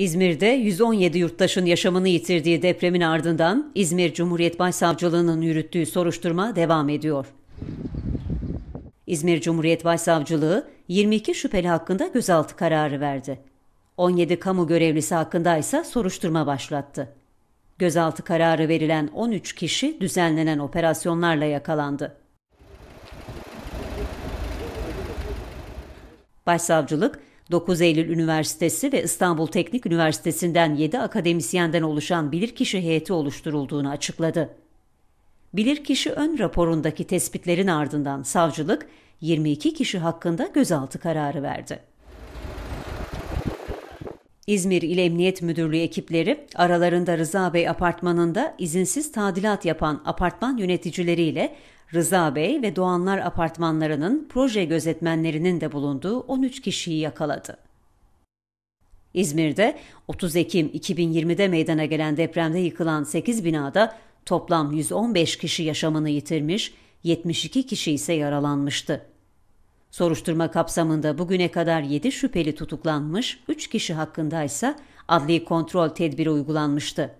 İzmir'de 117 yurttaşın yaşamını yitirdiği depremin ardından İzmir Cumhuriyet Başsavcılığı'nın yürüttüğü soruşturma devam ediyor. İzmir Cumhuriyet Başsavcılığı 22 şüpheli hakkında gözaltı kararı verdi. 17 kamu görevlisi hakkında ise soruşturma başlattı. Gözaltı kararı verilen 13 kişi düzenlenen operasyonlarla yakalandı. Başsavcılık 9 Eylül Üniversitesi ve İstanbul Teknik Üniversitesi'nden 7 akademisyenden oluşan bilirkişi heyeti oluşturulduğunu açıkladı. Bilirkişi ön raporundaki tespitlerin ardından savcılık 22 kişi hakkında gözaltı kararı verdi. İzmir İl Emniyet Müdürlüğü ekipleri aralarında Rıza Bey apartmanında izinsiz tadilat yapan apartman yöneticileriyle Rıza Bey ve Doğanlar apartmanlarının proje gözetmenlerinin de bulunduğu 13 kişiyi yakaladı. İzmir'de 30 Ekim 2020'de meydana gelen depremde yıkılan 8 binada toplam 115 kişi yaşamını yitirmiş, 72 kişi ise yaralanmıştı. Soruşturma kapsamında bugüne kadar 7 şüpheli tutuklanmış, 3 kişi hakkında ise adli kontrol tedbiri uygulanmıştı.